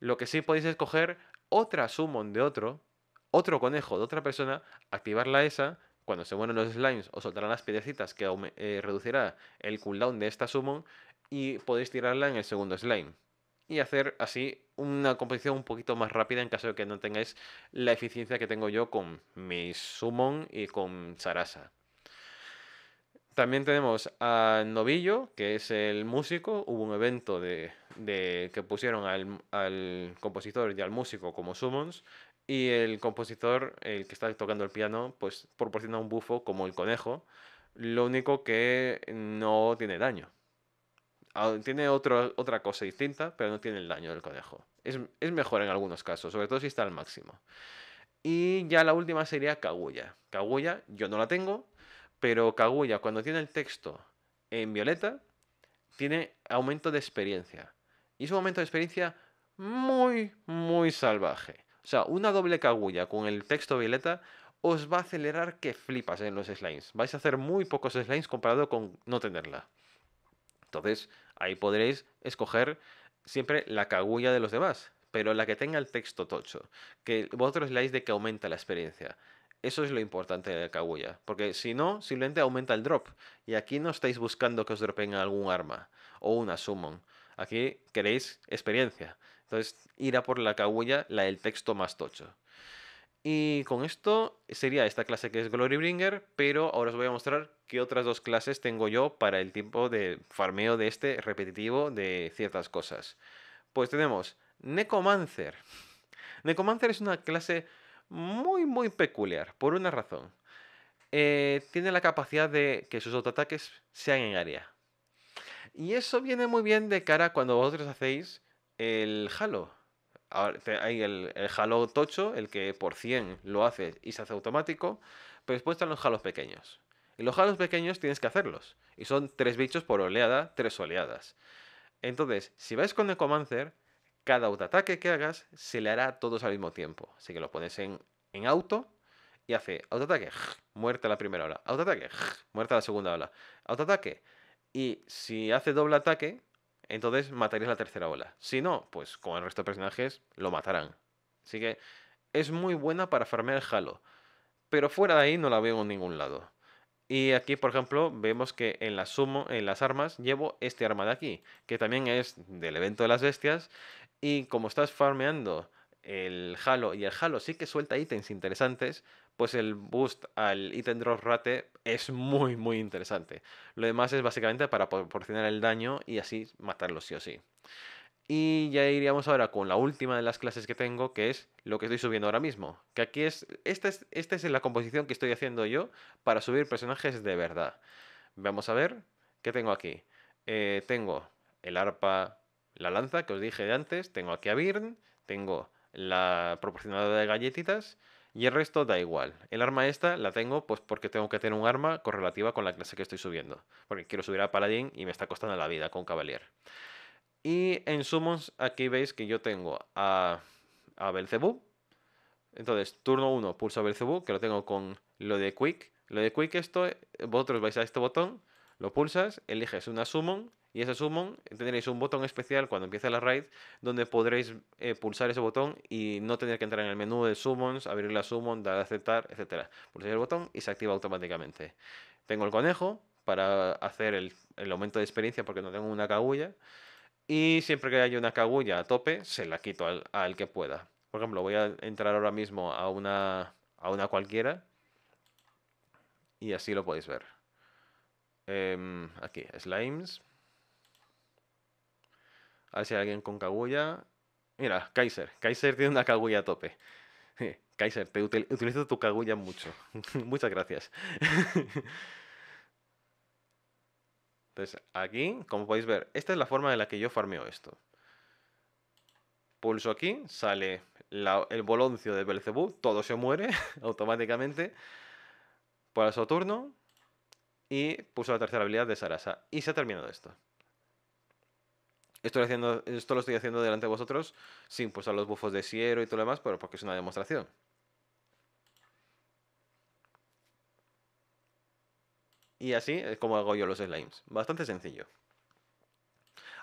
Lo que sí podéis escoger otra summon de otro, otro conejo de otra persona, activarla esa cuando se mueran los slimes, os soltarán las piedecitas que eh, reducirá el cooldown de esta summon y podéis tirarla en el segundo slime. Y hacer así una composición un poquito más rápida en caso de que no tengáis la eficiencia que tengo yo con mi summon y con Sarasa. También tenemos a Novillo, que es el músico. Hubo un evento que pusieron al, al, compositor y al músico como summons. Y el compositor, el que está tocando el piano, pues proporciona un bufo como el conejo, lo único que no tiene daño. Ah, tiene otra cosa distinta, pero no tiene el daño del conejo. Es, es mejor en algunos casos, sobre todo si está al máximo. Y ya la última sería Kaguya. Kaguya, yo no la tengo, pero Kaguya, cuando tiene el texto en violeta, tiene aumento de experiencia. Y es un aumento de experiencia muy, muy salvaje. O sea, una doble cagulla con el texto violeta os va a acelerar que flipas eh, en los slimes. Vais a hacer muy pocos slimes comparado con no tenerla. Entonces, ahí podréis escoger siempre la cagulla de los demás, pero la que tenga el texto tocho. Que vosotros leáis de que aumenta la experiencia. Eso es lo importante de la cagulla, porque si no, simplemente aumenta el drop. Y aquí no estáis buscando que os dropen algún arma o una summon. Aquí queréis experiencia. Entonces, irá por la Kaguya, la del texto más tocho. Y con esto sería esta clase que es Glorybringer, pero ahora os voy a mostrar qué otras dos clases tengo yo para el tiempo de farmeo de este repetitivo de ciertas cosas. Pues tenemos Necomancer. Necomancer es una clase muy, muy peculiar, por una razón. Eh, tiene la capacidad de que sus autoataques sean en área. Y eso viene muy bien de cara cuando vosotros hacéis el Halo. hay el, el, Halo tocho, el que por 100 lo hace y se hace automático, pero después están los Halos pequeños. Y los Halos pequeños tienes que hacerlos. Y son tres bichos por oleada, tres oleadas. Entonces, si vais con necomancer... cada autoataque que hagas se le hará a todos al mismo tiempo. Así que lo pones en, en auto y hace autoataque, [LAUGHS] muerta la primera ola, autoataque, [LAUGHS] muerta la segunda ola, autoataque. Y si hace doble ataque, entonces matarías la tercera ola. Si no, pues con el resto de personajes lo matarán. Así que es muy buena para farmear el Halo. Pero fuera de ahí no la veo en ningún lado. Y aquí, por ejemplo, vemos que en, sumo, en las armas llevo este arma de aquí, que también es del evento de las bestias. Y como estás farmeando el Halo y el Halo sí que suelta ítems interesantes, pues el boost al ítem drop rate es muy, muy interesante. Lo demás es básicamente para proporcionar el daño y así matarlo sí o sí. Y ya iríamos ahora con la última de las clases que tengo, que es lo que estoy subiendo ahora mismo. Que aquí es. Esta es, la composición que estoy haciendo yo para subir personajes de verdad. Vamos a ver qué tengo aquí. Eh, tengo el arpa, la lanza que os dije de antes. Tengo aquí a Birn. Tengo la proporcionadora de galletitas. Y el resto da igual. El arma esta la tengo pues porque tengo que tener un arma correlativa con la clase que estoy subiendo. Porque quiero subir a paladín y me está costando la vida con Cavalier. Y en Summons aquí veis que yo tengo a, a Belcebú. Entonces, turno 1 pulso a Belcebú, que lo tengo con lo de Quick. Lo de Quick esto, vosotros vais a este botón, lo pulsas, eliges una Summon y ese summon tendréis un botón especial cuando empiece la raid donde podréis eh, pulsar ese botón y no tener que entrar en el menú de summons, abrir la summon, dar a aceptar, etcétera. Pulsáis el botón y se activa automáticamente. Tengo el conejo para hacer el, aumento de experiencia porque no tengo una cagulla y siempre que haya una cagulla a tope se la quito al, que pueda. Por ejemplo, voy a entrar ahora mismo a una a una cualquiera y así lo podéis ver. Em, aquí, slimes a ver si hay alguien con Kaguya. Mira, Kaiser. Kaiser tiene una Kaguya a tope. [LAUGHS] Kaiser, te utilizo tu Kaguya mucho. [LAUGHS] Muchas gracias. [LAUGHS] Entonces, aquí, como podéis ver, esta es la forma en la que yo farmeo esto. Pulso aquí, sale el boloncio de Belcebú, todo se muere automáticamente. Por su turno. Y puso la tercera habilidad de Sarasa. Y se ha terminado esto. Estoy haciendo, esto lo estoy haciendo delante de vosotros sin pues, los bufos de Siero y todo lo demás, pero porque es una demostración. Y así es como hago yo los slimes. Bastante sencillo.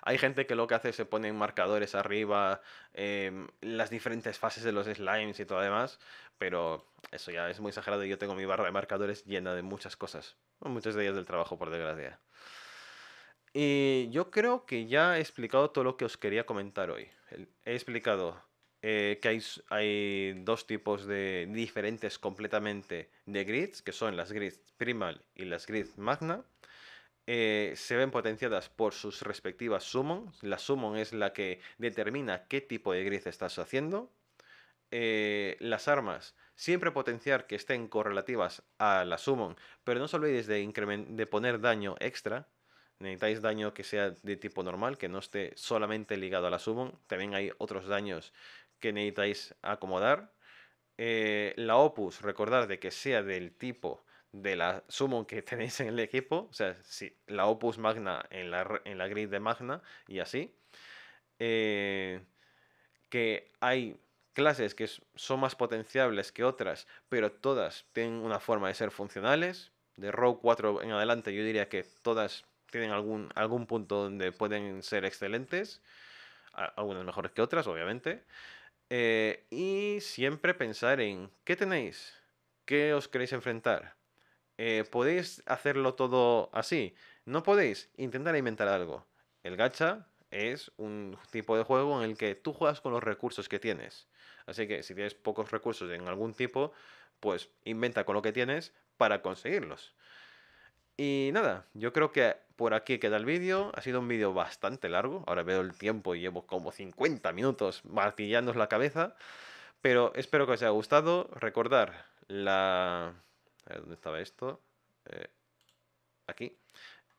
Hay gente que lo que hace es se ponen marcadores arriba, em, las diferentes fases de los slimes y todo demás, pero eso ya es muy exagerado y yo tengo mi barra de marcadores llena de muchas cosas. Muchas de ellas del trabajo, por desgracia. Y eh, yo creo que ya he explicado todo lo que os quería comentar hoy. He explicado eh, que hay, dos tipos de diferentes completamente de grids, que son las grids primal y las grids magna. Eh, se ven potenciadas por sus respectivas summon. La summon es la que determina qué tipo de grid estás haciendo. las armas, siempre potenciar que estén correlativas a la summon, pero no os olvidéis de, de poner daño extra, necesitáis daño que sea de tipo normal, que no esté solamente ligado a la summon. También hay otros daños que necesitáis acomodar. Eh, la opus, recordad de que sea del tipo de la summon que [LAUGHS] tenéis en el equipo, o sea, si la opus magna en la, en la grid de magna y así. Eh, que hay clases que son más potenciables que otras, pero todas tienen una forma de ser funcionales. De Row 4 en adelante yo diría que todas tienen algún, algún punto donde pueden ser excelentes, algunas mejores que otras, obviamente. Eh, y siempre pensar en qué tenéis, qué os queréis enfrentar. Eh, ¿Podéis hacerlo todo así? No podéis, intentar inventar algo. El gacha es un tipo de juego en el que tú juegas con los recursos que tienes. Así que si tienes pocos recursos en algún tipo, pues inventa con lo que tienes para conseguirlos. Y nada, yo creo que por aquí queda el vídeo. Ha sido un vídeo bastante largo. Ahora veo el tiempo y llevo como 50 minutos martillándonos la cabeza. Pero espero que os haya gustado. Recordar la... ¿dónde estaba esto? Eh, aquí.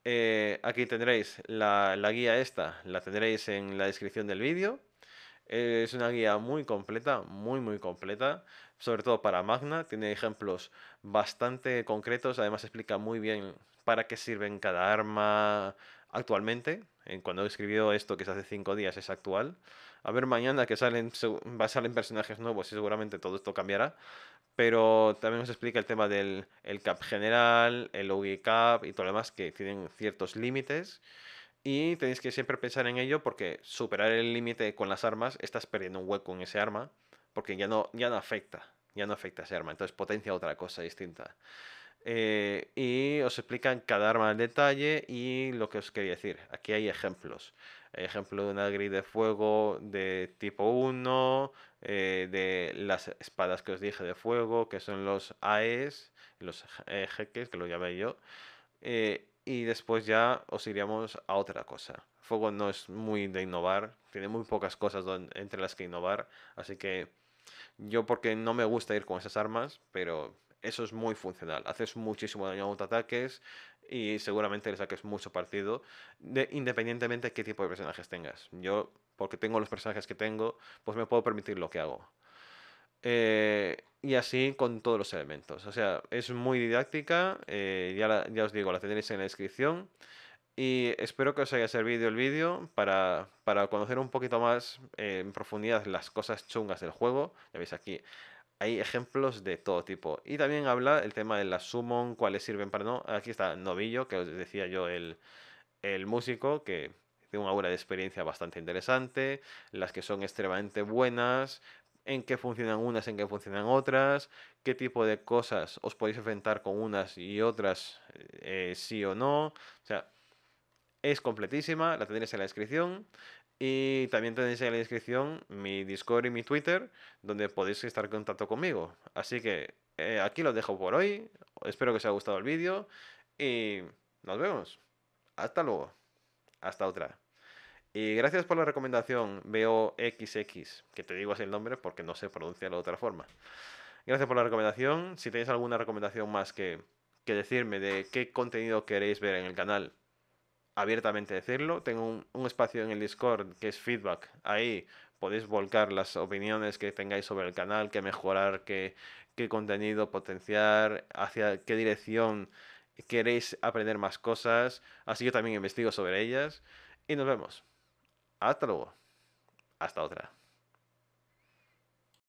Eh, aquí tendréis la, guía esta. La tendréis en la descripción del vídeo. es una guía muy completa, muy, muy completa sobre todo para Magna, tiene ejemplos bastante concretos, además explica muy bien para qué sirven cada arma actualmente. Cuando he escrito esto, que es hace cinco días, es actual. A ver, mañana que salen, personajes nuevos y seguramente todo esto cambiará. Pero también nos explica el tema del el cap general, el OG cap y todo lo demás que tienen ciertos límites. Y tenéis que siempre pensar en ello porque superar el límite con las armas, estás perdiendo un hueco en ese arma porque ya no, ya no afecta, ya no afecta ese arma, entonces potencia otra cosa distinta. Eh, y os explican cada arma en detalle y lo que os quería decir. Aquí hay ejemplos. ejemplo de una grid de fuego de tipo 1, eh, de las espadas que os dije de fuego, que son los AEs, los jeques, que lo llamé yo. Eh, y después ya os iríamos a otra cosa. Fuego no es muy de innovar, tiene muy pocas cosas entre las que innovar, así que yo porque no me gusta ir con esas armas, pero eso es muy funcional. Haces muchísimo daño a auto-ataques. y seguramente le saques mucho partido, independientemente de qué tipo de personajes tengas. Yo, porque tengo los personajes que tengo, pues me puedo permitir lo que hago. Eh, y así con todos los elementos. O sea, es muy didáctica. Eh, ya, ya os digo, la tendréis en la descripción. Y espero que os haya servido el vídeo para, conocer un poquito más eh, en profundidad las cosas chungas del juego. Ya veis aquí, hay ejemplos de todo tipo. Y también habla el tema de las summon, cuáles sirven para no. Aquí está Novillo, que os decía yo, el, músico, que tiene una aura de experiencia bastante interesante. Las que son extremadamente buenas, en qué funcionan unas, en qué funcionan otras, qué tipo de cosas os podéis enfrentar con unas y otras, eh, sí o no. O sea, es completísima, la tendréis en la descripción. Y también tenéis en la descripción mi Discord y mi Twitter, donde podéis estar en contacto conmigo. Así que eh, aquí lo dejo por hoy. Espero que os haya gustado el vídeo. Y nos vemos. Hasta luego. Hasta otra. Y gracias por la recomendación BOXX, que te digo así el nombre porque no se pronuncia de otra forma. Gracias por la recomendación. Si tenéis alguna recomendación más que, que decirme de qué contenido queréis ver en el canal, abiertamente decirlo. Tengo un, espacio en el Discord que es feedback. Ahí podéis volcar las opiniones que tengáis sobre el canal, qué mejorar, qué, qué contenido potenciar, hacia qué dirección queréis aprender más cosas. Así yo también investigo sobre ellas. Y nos vemos. Hasta luego. Hasta otra.